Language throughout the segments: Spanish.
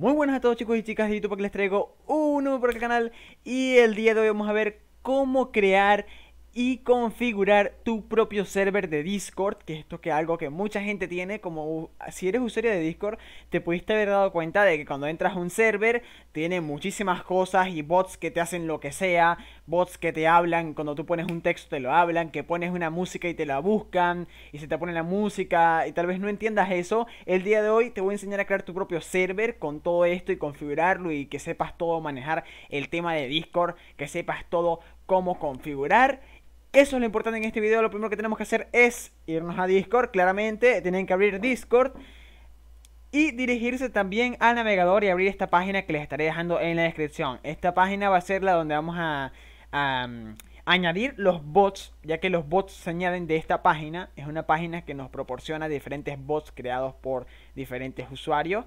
Muy buenas a todos chicos y chicas de YouTube, aquí les traigo un nuevo por el canal y el día de hoy vamos a ver cómo crear y configurar tu propio server de Discord, que esto que es algo que mucha gente tiene, como si eres usuario de Discord, te pudiste haber dado cuenta de que cuando entras a un server, tiene muchísimas cosas y bots que te hacen lo que sea, bots que te hablan, cuando tú pones un texto te lo hablan, que pones una música y te la buscan, y se te pone la música, y tal vez no entiendas eso, el día de hoy te voy a enseñar a crear tu propio server con todo esto y configurarlo y que sepas todo manejar el tema de Discord, que sepas todo cómo configurar eso es lo importante en este video. Lo primero que tenemos que hacer es irnos a Discord. Claramente, tienen que abrir Discord. Y dirigirse también al navegador y abrir esta página que les estaré dejando en la descripción. Esta página va a ser la donde vamos a añadir los bots, ya que los bots se añaden de esta página. Es una página que nos proporciona diferentes bots creados por diferentes usuarios.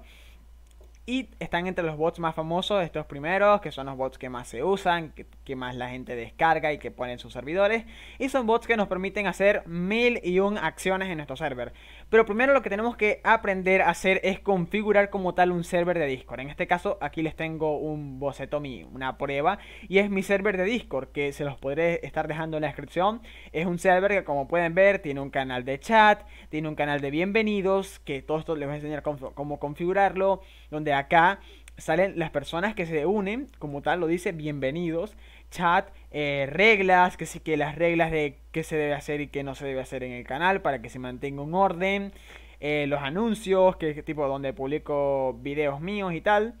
Y están entre los bots más famosos, estos primeros, que son los bots que más se usan, que, que más la gente descarga y que ponen sus servidores. Y son bots que nos permiten hacer mil y un acciones en nuestro server. Pero primero lo que tenemos que aprender a hacer es configurar como tal un server de Discord. En este caso aquí les tengo un boceto, una prueba. Y es mi server de Discord que se los podré estar dejando en la descripción. Es un server que como pueden ver tiene un canal de chat, tiene un canal de bienvenidos. Que todo esto les voy a enseñar cómo configurarlo. Donde acá salen las personas que se unen, como tal lo dice, bienvenidos, chat, eh, reglas, que sí que las reglas de qué se debe hacer y qué no se debe hacer en el canal para que se mantenga un orden, eh, los anuncios, que tipo donde publico videos míos y tal.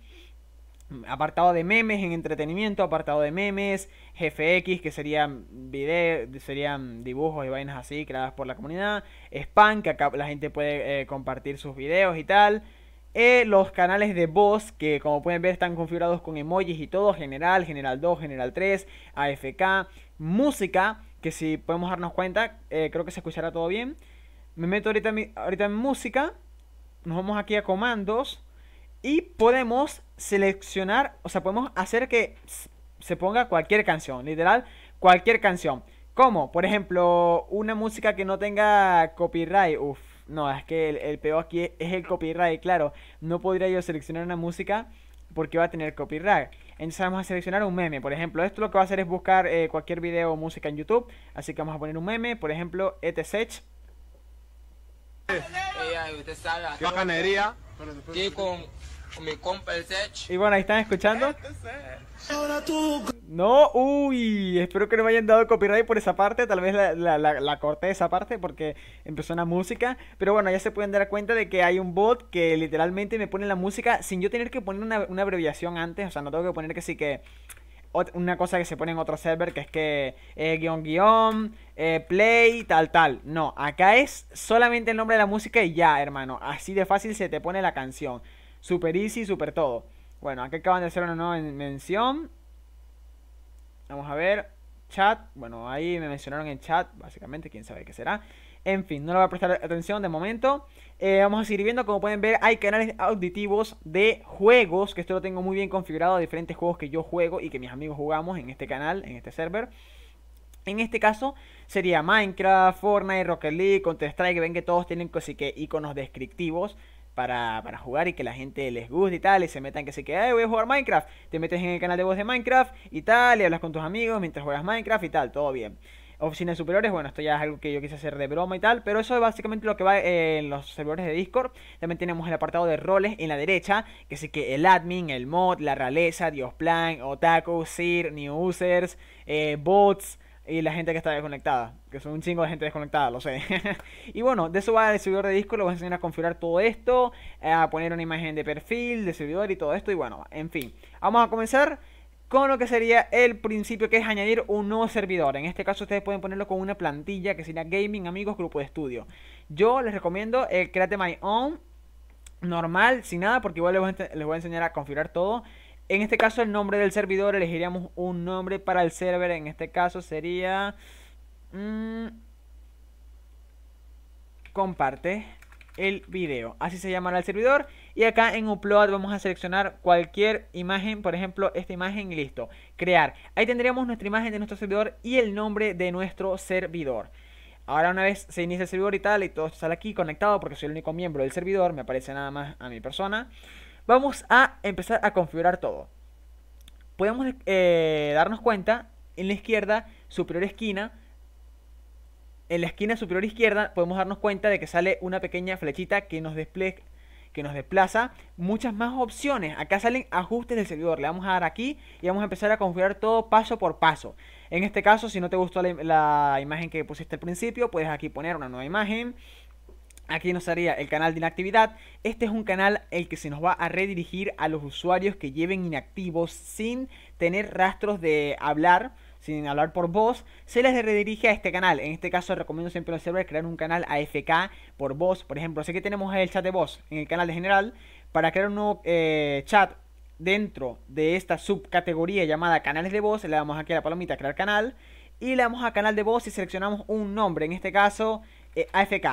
Apartado de memes en entretenimiento, apartado de memes, GFX, que serían serían dibujos y vainas así creadas por la comunidad, spam, que acá la gente puede eh, compartir sus videos y tal. Eh, los canales de voz que como pueden ver están configurados con emojis y todo, general, general 2, general 3, AFK, música, que si podemos darnos cuenta, eh, creo que se escuchará todo bien. Me meto ahorita, en ahorita en música, nos vamos aquí a comandos y podemos seleccionar, o sea, podemos hacer que se ponga cualquier canción, literal, cualquier canción. Como, por ejemplo, una música que no tenga copyright, uff no, es que el, peor aquí es, el copyright, claro. No podría yo seleccionar una música porque va a tener copyright. Entonces vamos a seleccionar un meme. Por ejemplo, esto lo que va a hacer es buscar eh, cualquier video o música en YouTube. Así que vamos a poner un meme. Por ejemplo, este ¿Qué bacanería? Y con, mi compa el Sech. Y bueno, ahí están escuchando. Este no, uy, espero que no me hayan dado copyright por esa parte, tal vez la, la, la, corté esa parte porque empezó una música, pero bueno, ya se pueden dar cuenta de que hay un bot que literalmente me pone la música sin yo tener que poner una, abreviación antes, o sea, no tengo que poner que sí que una cosa que se pone en otro server que es que eh, guión guión, eh, play, tal, tal. No, acá es solamente el nombre de la música y ya, hermano. Así de fácil se te pone la canción. Super easy, super todo. Bueno, acá acaban de hacer una nueva mención. Vamos a ver. Chat. Bueno, ahí me mencionaron en chat, básicamente, quién sabe qué será. En fin, no le voy a prestar atención de momento. Eh, vamos a seguir viendo, como pueden ver, hay canales auditivos de juegos, que esto lo tengo muy bien configurado, diferentes juegos que yo juego y que mis amigos jugamos en este canal, en este server. En este caso sería Minecraft, Fortnite, Rocket League, Counter Strike, ven que todos tienen casi que iconos descriptivos para, para, jugar y que la gente les guste y tal, y se metan que se quede, voy a jugar Minecraft, te metes en el canal de voz de Minecraft y tal, y hablas con tus amigos mientras juegas Minecraft y tal, todo bien. Oficinas superiores, bueno, esto ya es algo que yo quise hacer de broma y tal, pero eso es básicamente lo que va eh, en los servidores de Discord. También tenemos el apartado de roles en la derecha, que sí que el admin, el mod, la realeza, Dios plan, otaku, sir, new users, eh, bots, y la gente que está desconectada, que son un chingo de gente desconectada, lo sé. y bueno, de eso va el servidor de disco, lo voy a enseñar a configurar todo esto, eh, a poner una imagen de perfil, de servidor y todo esto, y bueno, en fin. Vamos a comenzar con lo que sería el principio que es añadir un nuevo servidor. En este caso ustedes pueden ponerlo con una plantilla que sería Gaming Amigos Grupo de Estudio. Yo les recomiendo el Create My Own normal, sin nada, porque igual les voy a enseñar a configurar todo. En este caso el nombre del servidor, elegiríamos un nombre para el server, en este caso sería... Mm, comparte el video, así se llamará el servidor y acá en upload vamos a seleccionar cualquier imagen, por ejemplo esta imagen listo, crear, ahí tendríamos nuestra imagen de nuestro servidor y el nombre de nuestro servidor Ahora una vez se inicia el servidor y tal, y todo sale aquí conectado porque soy el único miembro del servidor, me aparece nada más a mi persona. Vamos a empezar a configurar todo. Podemos eh, darnos cuenta en la izquierda superior esquina. En la esquina superior izquierda podemos darnos cuenta de que sale una pequeña flechita que nos, que nos desplaza muchas más opciones. Acá salen ajustes del servidor. Le vamos a dar aquí y vamos a empezar a configurar todo paso por paso. En este caso, si no te gustó la imagen que pusiste al principio, puedes aquí poner una nueva imagen. Aquí nos haría el canal de inactividad. Este es un canal el que se nos va a redirigir a los usuarios que lleven inactivos sin tener rastros de hablar, sin hablar por voz. Se les redirige a este canal. En este caso recomiendo siempre los server crear un canal AFK por voz. Por ejemplo, sé que tenemos el chat de voz en el canal de general. Para crear un nuevo eh, chat dentro de esta subcategoría llamada canales de voz, le damos aquí a la palomita crear canal. Y le damos a canal de voz y seleccionamos un nombre. En este caso, eh, AFK.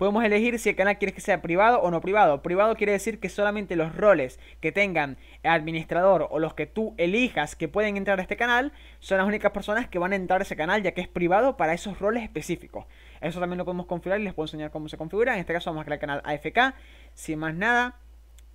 Podemos elegir si el canal quieres que sea privado o no privado. Privado quiere decir que solamente los roles que tengan administrador o los que tú elijas que pueden entrar a este canal son las únicas personas que van a entrar a ese canal ya que es privado para esos roles específicos. Eso también lo podemos configurar y les puedo enseñar cómo se configura. En este caso vamos a crear el canal AFK, sin más nada.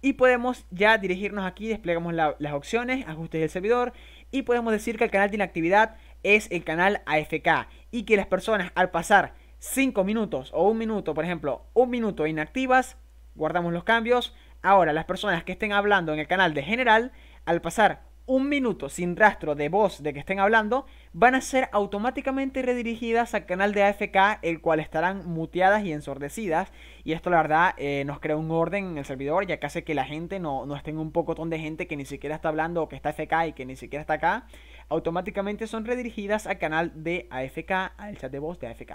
Y podemos ya dirigirnos aquí, desplegamos las opciones, ajustes del servidor y podemos decir que el canal de inactividad es el canal AFK y que las personas al pasar 5 minutos o un minuto, por ejemplo, un minuto inactivas, guardamos los cambios. Ahora, las personas que estén hablando en el canal de general, al pasar un minuto sin rastro de voz de que estén hablando, van a ser automáticamente redirigidas al canal de AFK, el cual estarán muteadas y ensordecidas. Y esto la verdad eh, nos crea un orden en el servidor, ya que hace que la gente no, no esté en un pocotón de gente que ni siquiera está hablando o que está AFK y que ni siquiera está acá. Automáticamente son redirigidas al canal de AFK, al chat de voz de AFK.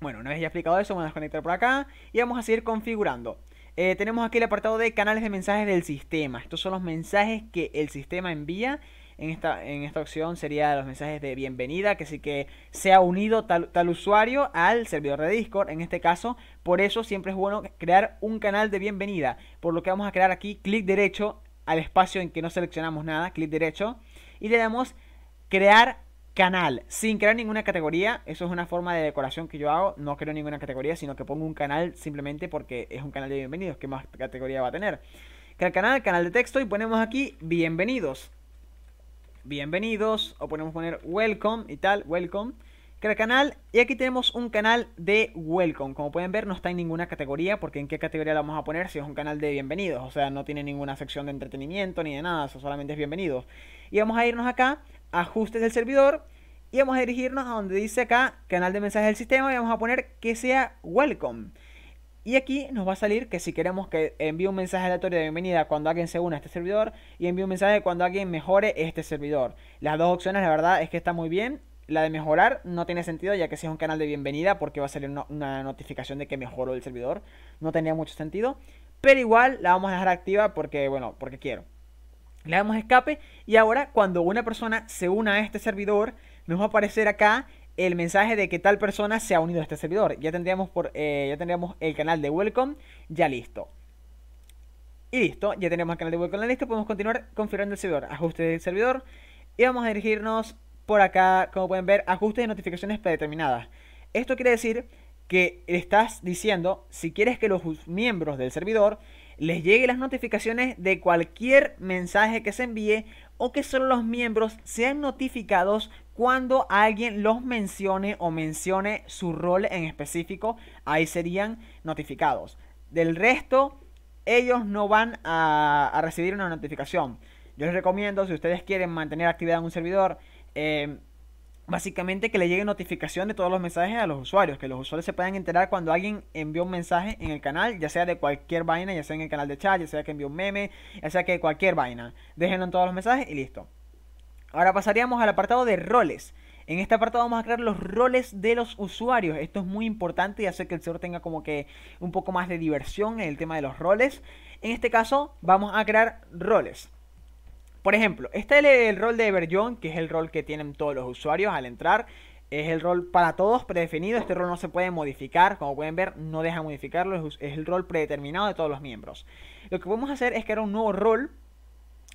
Bueno, una vez ya explicado eso, vamos a desconectar por acá y vamos a seguir configurando. Eh, tenemos aquí el apartado de canales de mensajes del sistema. Estos son los mensajes que el sistema envía. En esta, en esta opción sería los mensajes de bienvenida, que sí que se ha unido tal, tal usuario al servidor de Discord. En este caso, por eso siempre es bueno crear un canal de bienvenida. Por lo que vamos a crear aquí, clic derecho al espacio en que no seleccionamos nada, clic derecho, y le damos crear canal sin crear ninguna categoría. Eso es una forma de decoración que yo hago. No creo ninguna categoría, sino que pongo un canal simplemente porque es un canal de bienvenidos. ¿Qué más categoría va a tener? Que el canal, canal de texto y ponemos aquí bienvenidos. Bienvenidos o podemos poner welcome y tal, welcome. el canal y aquí tenemos un canal de welcome. Como pueden ver no está en ninguna categoría porque en qué categoría lo vamos a poner si es un canal de bienvenidos. O sea, no tiene ninguna sección de entretenimiento ni de nada, solamente es bienvenidos. Y vamos a irnos acá ajustes del servidor y vamos a dirigirnos a donde dice acá canal de mensajes del sistema y vamos a poner que sea welcome. Y aquí nos va a salir que si queremos que envíe un mensaje aleatorio de bienvenida cuando alguien se una a este servidor y envíe un mensaje cuando alguien mejore este servidor. Las dos opciones la verdad es que está muy bien. La de mejorar no tiene sentido ya que si es un canal de bienvenida porque va a salir una notificación de que mejoró el servidor. No tenía mucho sentido. Pero igual la vamos a dejar activa porque, bueno, porque quiero. Le damos escape y ahora cuando una persona se una a este servidor, nos va a aparecer acá el mensaje de que tal persona se ha unido a este servidor. Ya tendríamos, por, eh, ya tendríamos el canal de Welcome ya listo. Y listo, ya tenemos el canal de Welcome listo. Podemos continuar configurando el servidor. Ajuste del servidor. Y vamos a dirigirnos por acá, como pueden ver, ajustes de notificaciones predeterminadas. Esto quiere decir que estás diciendo si quieres que los miembros del servidor les llegue las notificaciones de cualquier mensaje que se envíe o que solo los miembros sean notificados cuando alguien los mencione o mencione su rol en específico, ahí serían notificados. Del resto, ellos no van a, recibir una notificación. Yo les recomiendo, si ustedes quieren mantener actividad en un servidor, eh, básicamente que le llegue notificación de todos los mensajes a los usuarios, que los usuarios se puedan enterar cuando alguien envió un mensaje en el canal, ya sea de cualquier vaina, ya sea en el canal de chat, ya sea que envió un meme, ya sea que cualquier vaina. Déjenlo en todos los mensajes y listo. Ahora pasaríamos al apartado de roles. En este apartado vamos a crear los roles de los usuarios. Esto es muy importante y hace que el señor tenga como que un poco más de diversión en el tema de los roles. En este caso vamos a crear roles. Por ejemplo, este es el, rol de Everjohn, que es el rol que tienen todos los usuarios al entrar. Es el rol para todos predefinido, este rol no se puede modificar, como pueden ver no deja modificarlo, es, el rol predeterminado de todos los miembros. Lo que podemos hacer es crear un nuevo rol,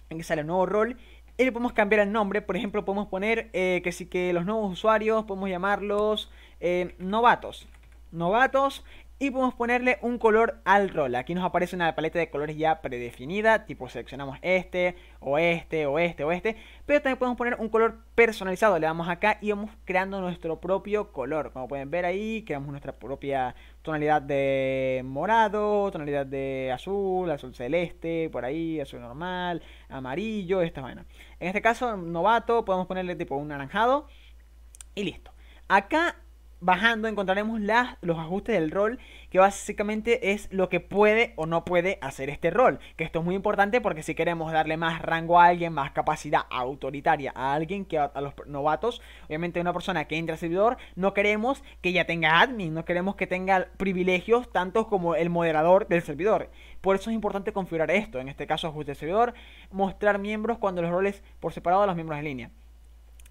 en que sale un nuevo rol, y le podemos cambiar el nombre, por ejemplo podemos poner eh, que sí que los nuevos usuarios podemos llamarlos eh, novatos. Novatos, y podemos ponerle un color al rol. Aquí nos aparece una paleta de colores ya predefinida, tipo seleccionamos este, o este, o este, o este. Pero también podemos poner un color personalizado. Le damos acá y vamos creando nuestro propio color. Como pueden ver ahí, creamos nuestra propia tonalidad de morado, tonalidad de azul, azul celeste, por ahí, azul normal, amarillo, esta vaina. En este caso, novato, podemos ponerle tipo un naranjado y listo. Acá bajando encontraremos las, los ajustes del rol, que básicamente es lo que puede o no puede hacer este rol. Que esto es muy importante porque si queremos darle más rango a alguien, más capacidad autoritaria a alguien que a, los novatos, obviamente una persona que entra al servidor, no queremos que ya tenga admin, no queremos que tenga privilegios tantos como el moderador del servidor. Por eso es importante configurar esto, en este caso ajuste de servidor, mostrar miembros cuando los roles por separado a los miembros en línea.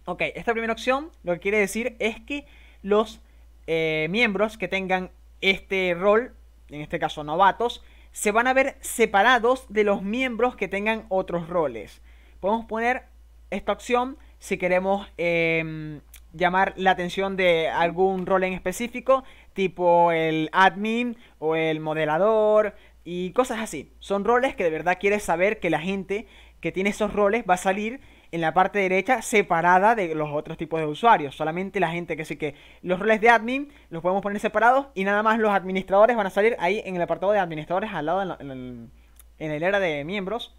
Ok, esta primera opción lo que quiere decir es que los eh, miembros que tengan este rol, en este caso novatos, se van a ver separados de los miembros que tengan otros roles. Podemos poner esta opción si queremos em, llamar la atención de algún rol en específico, tipo el admin o el modelador y cosas así. Son roles que de verdad quieres saber que la gente que tiene esos roles va a salir en la parte derecha separada de los otros tipos de usuarios. Solamente la gente que sí que los roles de admin los podemos poner separados y nada más los administradores van a salir ahí en el apartado de administradores al lado en, el, era de miembros.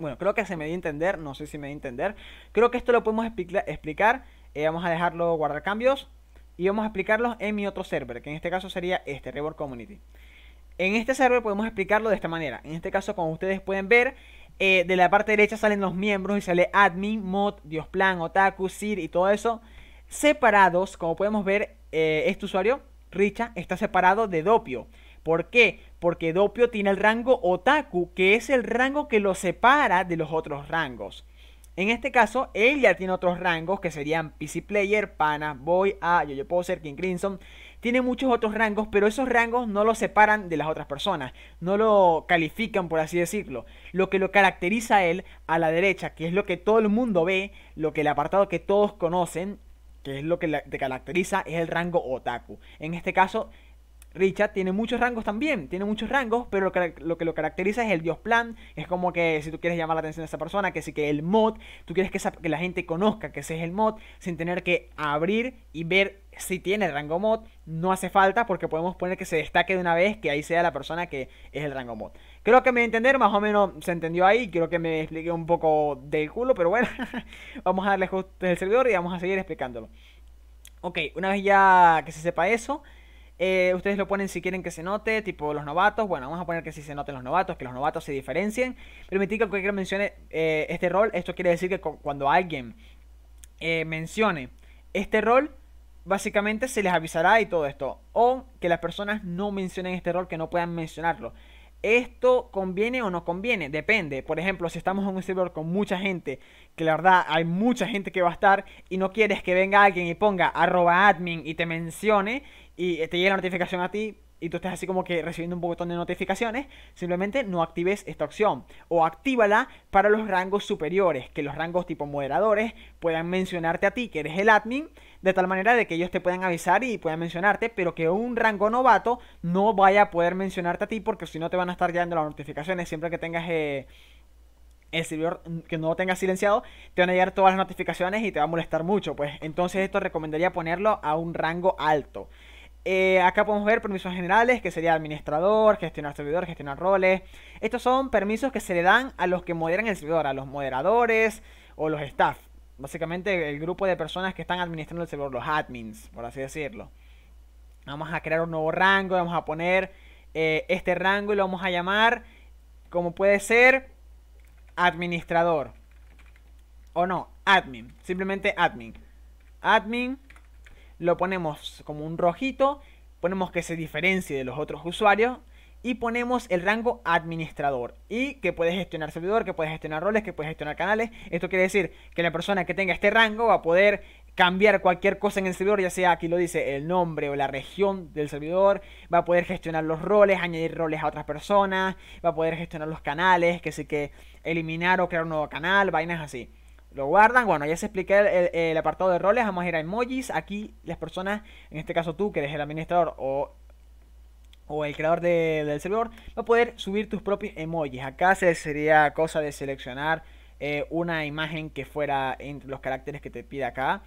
Bueno, creo que se me dio a entender, no sé si me dio a entender. Creo que esto lo podemos explicar explicar. Eh, vamos a dejarlo guardar cambios y vamos a explicarlos en mi otro server, que en este caso sería este, Reborn Community. En este server podemos explicarlo de esta manera. En este caso, como ustedes pueden ver, eh, de la parte derecha salen los miembros y sale admin, mod, diosplan, otaku, sir y todo eso. Separados, como podemos ver, eh, este usuario, Richa, está separado de Dopio. ¿Por qué? Porque Dopio tiene el rango otaku, que es el rango que lo separa de los otros rangos. En este caso, él ya tiene otros rangos que serían PC Player, Pana, Boy, A, puedo ser King Crimson tiene muchos otros rangos, pero esos rangos no lo separan de las otras personas, no lo califican, por así decirlo. Lo que lo caracteriza a él a la derecha, que es lo que todo el mundo ve, lo que el apartado que todos conocen, que es lo que te caracteriza, es el rango otaku. En este caso, Richard tiene muchos rangos también, tiene muchos rangos, pero lo que, lo caracteriza es el dios plan, es como que si tú quieres llamar la atención de esa persona, que sí que el mod, tú quieres que, que la gente conozca que ese es el mod, sin tener que abrir y ver si tiene el rango mod, no hace falta porque podemos poner que se destaque de una vez, que ahí sea la persona que es el rango mod. Creo que me entender, más o menos se entendió ahí, creo que me expliqué un poco del culo, pero bueno, vamos a darle justo el servidor y vamos a seguir explicándolo. Ok, una vez ya que se sepa eso, eh, ustedes lo ponen si quieren que se note, tipo los novatos. Bueno, vamos a poner que si se noten los novatos, que los novatos se diferencien. Permitir que cualquiera mencione eh, este rol. Esto quiere decir que cuando alguien eh, mencione este rol, básicamente se les avisará y todo esto. O que las personas no mencionen este error, que no puedan mencionarlo. ¿Esto conviene o no conviene? Depende. Por ejemplo, si estamos en un servidor con mucha gente, que la verdad hay mucha gente que va a estar y no quieres que venga alguien y ponga arroba admin y te mencione y eh, te llegue la notificación a ti y tú estés así como que recibiendo un botón de notificaciones, simplemente no actives esta opción o actívala para los rangos superiores, que los rangos tipo moderadores puedan mencionarte a ti que eres el admin de tal manera de que ellos te puedan avisar y puedan mencionarte, pero que un rango novato no vaya a poder mencionarte a ti porque si no te van a estar llegando las notificaciones siempre que tengas... Eh, el servidor mm, que no lo tengas silenciado, te van a llegar todas las notificaciones y te va a molestar mucho. Pues entonces esto recomendaría ponerlo a un rango alto. Eh, acá podemos ver permisos generales, que sería administrador, gestionar servidor, gestionar roles. Estos son permisos que se le dan a los que moderan el servidor, a los moderadores o los staff básicamente el grupo de personas que están administrando el servidor, los admins, por así decirlo. Vamos a crear un nuevo rango, vamos a poner eh, este rango y lo vamos a llamar, como puede ser, administrador. O no, admin, simplemente admin. Admin, lo ponemos como un rojito, ponemos que se diferencie de los otros usuarios y ponemos el rango administrador y que puede gestionar servidor, que puede gestionar roles, que puede gestionar canales. Esto quiere decir que la persona que tenga este rango va a poder cambiar cualquier cosa en el servidor, ya sea aquí lo dice el nombre o la región del servidor, va a poder gestionar los roles, añadir roles a otras personas, va a poder gestionar los canales, que sí que eliminar o crear un nuevo canal, vainas así. Lo guardan, bueno, ya se expliqué el, el apartado de roles, vamos a ir a emojis, aquí las personas, en este caso tú que eres el administrador o o el creador del servidor va a poder subir tus propios emojis. Acá sería cosa de seleccionar eh, una imagen que fuera entre los caracteres que te pide acá.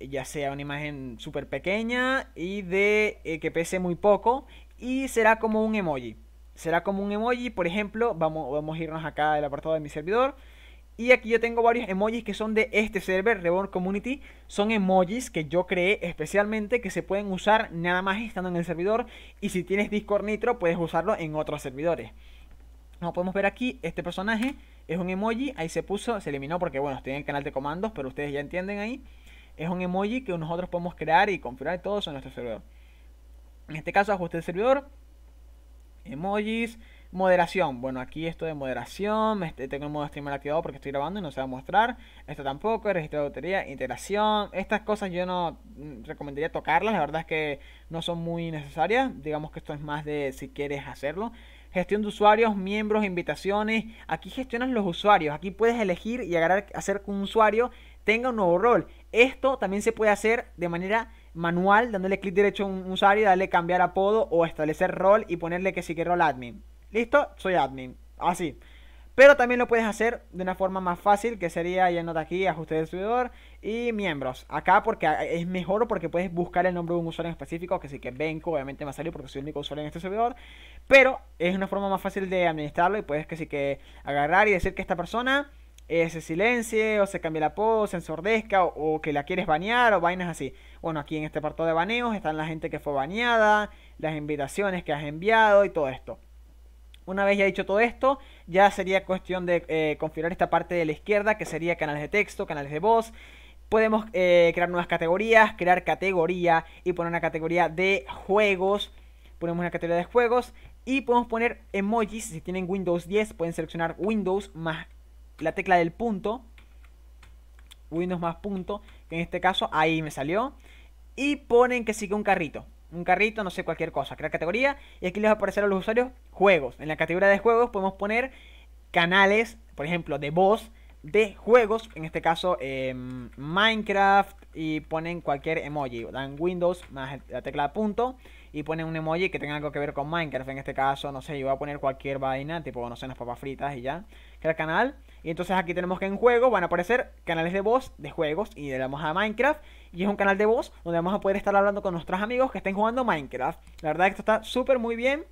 Ya sea una imagen súper pequeña y de eh, que pese muy poco. Y será como un emoji. Será como un emoji, por ejemplo, vamos, vamos a irnos acá al apartado de mi servidor. Y aquí yo tengo varios emojis que son de este server, Reborn Community. Son emojis que yo creé especialmente que se pueden usar nada más estando en el servidor. Y si tienes Discord Nitro, puedes usarlo en otros servidores. Como podemos ver aquí, este personaje es un emoji. Ahí se puso, se eliminó porque, bueno, estoy en el canal de comandos, pero ustedes ya entienden ahí. Es un emoji que nosotros podemos crear y configurar todos en nuestro servidor. En este caso, ajuste el servidor, emojis, Moderación. Bueno, aquí esto de moderación. Este, tengo el modo streamer activado porque estoy grabando y no se va a mostrar. Esto tampoco. Registro de autoría, Integración. Estas cosas yo no mm, recomendaría tocarlas. La verdad es que no son muy necesarias. Digamos que esto es más de si quieres hacerlo. Gestión de usuarios, miembros, invitaciones. Aquí gestionas los usuarios. Aquí puedes elegir y agarrar, hacer que un usuario tenga un nuevo rol. Esto también se puede hacer de manera manual, dándole clic derecho a un usuario, darle cambiar apodo o establecer rol y ponerle que sí que rol admin listo, soy admin. Así. Pero también lo puedes hacer de una forma más fácil, que sería de aquí, ajuste del servidor y miembros. Acá porque es mejor porque puedes buscar el nombre de un usuario en específico, que sí que Benko obviamente me a salir porque soy el único usuario en este servidor. Pero es una forma más fácil de administrarlo y puedes que sí que agarrar y decir que esta persona eh, se silencie o se cambie la pose, se ensordezca o, que la quieres banear o vainas así. Bueno, aquí en este apartado de baneos están la gente que fue baneada, las invitaciones que has enviado y todo esto. Una vez ya dicho todo esto, ya sería cuestión de eh, configurar esta parte de la izquierda, que sería canales de texto, canales de voz. Podemos eh, crear nuevas categorías, crear categoría y poner una categoría de juegos. Ponemos una categoría de juegos y podemos poner emojis. Si tienen Windows 10, pueden seleccionar Windows más la tecla del punto. Windows más punto, que en este caso ahí me salió. Y ponen que sigue un carrito un carrito, no sé, cualquier cosa, crear categoría. Y aquí les va a aparecer a los usuarios juegos. En la categoría de juegos podemos poner canales, por ejemplo, de voz de juegos. En este caso, em, Minecraft. Y ponen cualquier emoji. Dan Windows más la tecla punto. Y ponen un emoji que tenga algo que ver con Minecraft. En este caso, no sé, yo voy a poner cualquier vaina, tipo, no sé, unas papas fritas y ya. Crear canal. Y entonces aquí tenemos que en juego van a aparecer canales de voz de juegos y le damos a Minecraft y es un canal de voz donde vamos a poder estar hablando con nuestros amigos que estén jugando Minecraft. La verdad que esto está súper muy bien.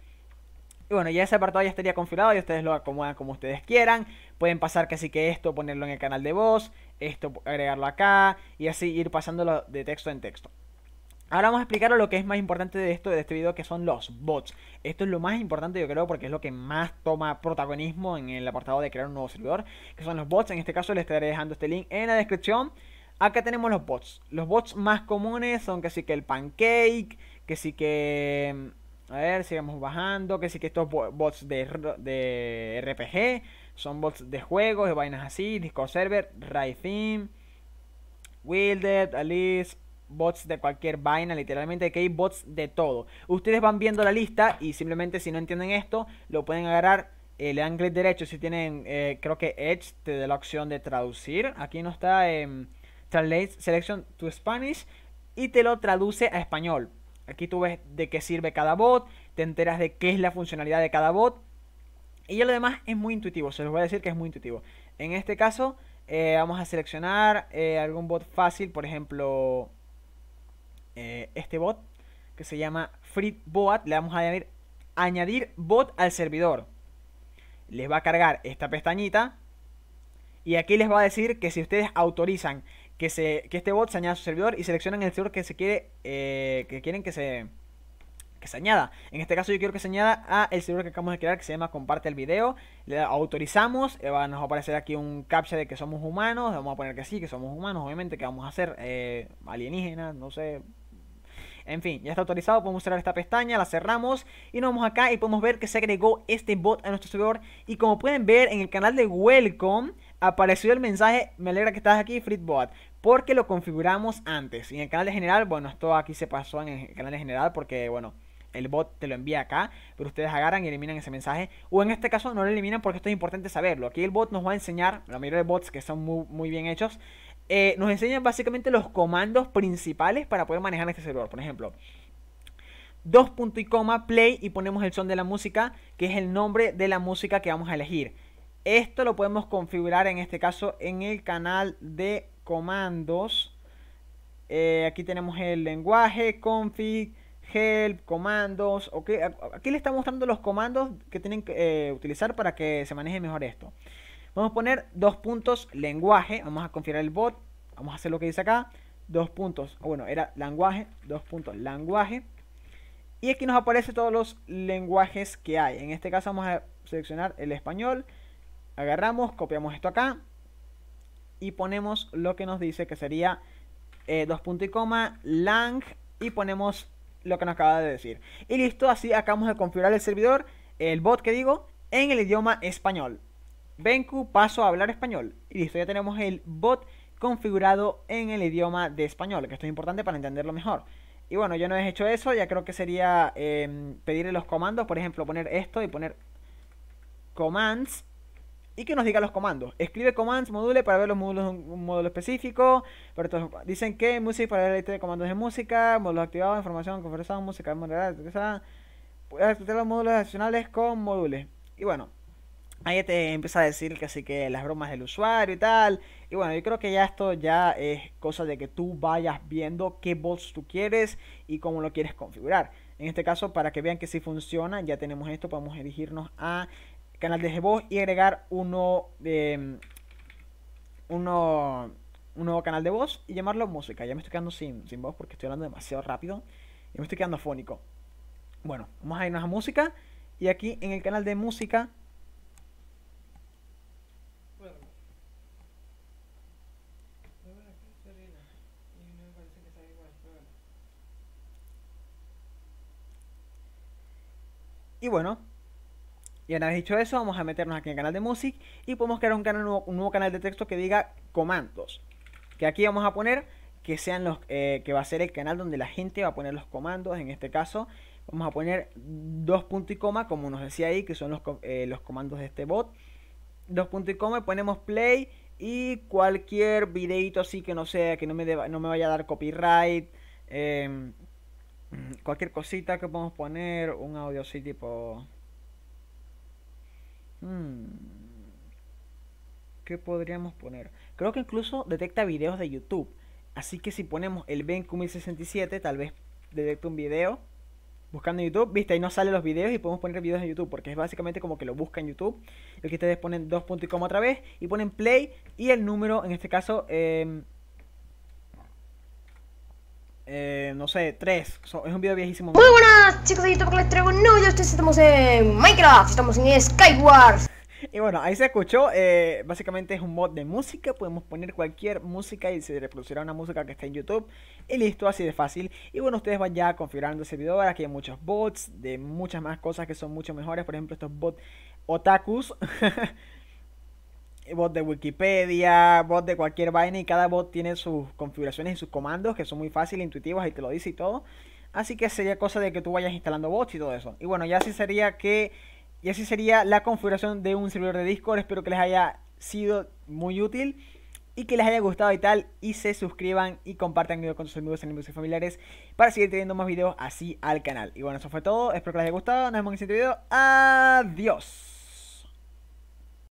Y bueno, ya ese apartado ya estaría configurado y ustedes lo acomodan como ustedes quieran. Pueden pasar que así que esto, ponerlo en el canal de voz, esto agregarlo acá y así ir pasándolo de texto en texto. Ahora vamos a explicar lo que es más importante de esto, de este video, que son los bots. Esto es lo más importante, yo creo, porque es lo que más toma protagonismo en el apartado de crear un nuevo servidor, que son los bots. En este caso les estaré dejando este link en la descripción. Acá tenemos los bots. Los bots más comunes son que sí que el pancake, que sí que... A ver, sigamos bajando, que sí que estos bots de, RPG, son bots de juegos, de vainas así, Discord Server, Theme Wilded, Alice bots de cualquier vaina, literalmente que hay bots de todo. Ustedes van viendo la lista y simplemente si no entienden esto, lo pueden agarrar, el eh, le dan clic derecho si tienen, eh, creo que Edge te da la opción de traducir. Aquí no está en em, Translate Selection to Spanish y te lo traduce a español. Aquí tú ves de qué sirve cada bot, te enteras de qué es la funcionalidad de cada bot. Y ya lo demás es muy intuitivo, se los voy a decir que es muy intuitivo. En este caso, eh, vamos a seleccionar algún bot fácil, por ejemplo, eh, este bot que se llama FreeBot, Le vamos a añadir, añadir bot al servidor. Les va a cargar esta pestañita. Y aquí les va a decir que si ustedes autorizan que, se, este bot se añada a su servidor y seleccionan el servidor que se quiere eh, que quieren que se se añada. En este caso yo quiero que se añada a el servidor que acabamos de crear que se llama comparte el video. Le autorizamos, eh, nos va a aparecer aquí un captcha de que somos humanos, vamos a poner que sí, que somos humanos, obviamente que vamos a hacer alienígenas, no sé, en fin, ya está autorizado, podemos cerrar esta pestaña, la cerramos y nos vamos acá y podemos ver que se agregó este bot a nuestro servidor. Y como pueden ver en el canal de Welcome, apareció el mensaje, me alegra que estás aquí, Fritbot, porque lo configuramos antes. Y en el canal de general, bueno, esto aquí se pasó en el canal de general porque, bueno, el bot te lo envía acá, pero ustedes agarran y eliminan ese mensaje. O en este caso no lo eliminan porque esto es importante saberlo. Aquí el bot nos va a enseñar, la mayoría de bots que son muy, muy bien hechos, eh, nos enseñan básicamente los comandos principales para poder manejar este servidor. Por ejemplo, dos punto y coma, play y ponemos el son de la música, que es el nombre de la música que vamos a elegir. Esto lo podemos configurar en este caso en el canal de comandos. Eh, aquí tenemos el lenguaje, config, help, comandos. Aquí le está mostrando los comandos que tienen que eh, utilizar para que se maneje mejor esto. Vamos a poner dos puntos lenguaje. Vamos a configurar el bot. Vamos a hacer lo que dice acá. Dos puntos. bueno, era lenguaje. Dos puntos lenguaje. Y aquí nos aparece todos los lenguajes que hay. En este caso vamos a seleccionar el español. Agarramos, copiamos esto acá. Y ponemos lo que nos dice que sería eh, dos puntos y coma, lang. Y ponemos lo que nos acaba de decir. Y listo, así acabamos de configurar el servidor, el bot que digo, en el idioma español. Benku, paso a hablar español. Y listo, ya tenemos el bot configurado en el idioma de español, que esto es importante para entenderlo mejor. Y bueno, ya no he hecho eso, ya creo que sería em, pedirle los comandos, por ejemplo, poner esto y poner commands y que nos diga los comandos. Escribe commands module para ver los módulos un, un módulo específico. Pero dicen que music para ver la lista de comandos de música, módulos activados, información, conversación, música, etc puedes activar los módulos adicionales con módulos. Y bueno, Ahí te empieza a decir que así que las bromas del usuario y tal. Y bueno, yo creo que ya esto ya es cosa de que tú vayas viendo qué voz tú quieres y cómo lo quieres configurar. En este caso, para que vean que si funciona, ya tenemos esto, podemos dirigirnos a canal de voz y agregar uno, de em, uno un nuevo canal de voz y llamarlo música. Ya me estoy quedando sin, sin voz porque estoy hablando demasiado rápido y me estoy quedando fónico. Bueno, vamos a irnos a música y aquí en el canal de música Y bueno, y una dicho eso, vamos a meternos aquí en el canal de Music y podemos crear un, canal, un nuevo canal de texto que diga comandos. Que aquí vamos a poner que sean los eh, que va a ser el canal donde la gente va a poner los comandos. En este caso, vamos a poner dos puntos y coma, como nos decía ahí, que son los, eh, comandos de este bot. Dos puntos y coma, ponemos play y cualquier videito así que no sea, que no me, no me vaya a dar copyright. Em, Cualquier cosita que podemos poner, un audio así tipo... que hmm, ¿Qué podríamos poner? Creo que incluso detecta videos de YouTube. Así que si ponemos el BenQ 1067, tal vez detecta un video buscando YouTube, viste, ahí no salen los videos y podemos poner videos de YouTube, porque es básicamente como que lo busca en YouTube. que ustedes ponen dos puntos y otra vez y ponen play y el número, en este caso, em, eh, no sé, tres es un video viejísimo. Muy buenas chicos de YouTube, les traigo un nuevo video. Estamos en Minecraft, estamos en Skywars. Y bueno, ahí se escuchó, eh, básicamente es un bot de música, podemos poner cualquier música y se reproducirá una música que está en YouTube y listo, así de fácil. Y bueno, ustedes van ya configurando el servidor, aquí hay muchos bots, de muchas más cosas que son mucho mejores, por ejemplo estos bots otakus bot de Wikipedia, bot de cualquier vaina y cada bot tiene sus configuraciones y sus comandos que son muy fáciles, intuitivos y te lo dice y todo. Así que sería cosa de que tú vayas instalando bots y todo eso. Y bueno, ya así sería que y así sería la configuración de un servidor de Discord. Espero que les haya sido muy útil y que les haya gustado y tal. Y se suscriban y compartan el video con sus amigos, y familiares para seguir teniendo más videos así al canal. Y bueno, eso fue todo. Espero que les haya gustado. Nos vemos en el siguiente video. Adiós.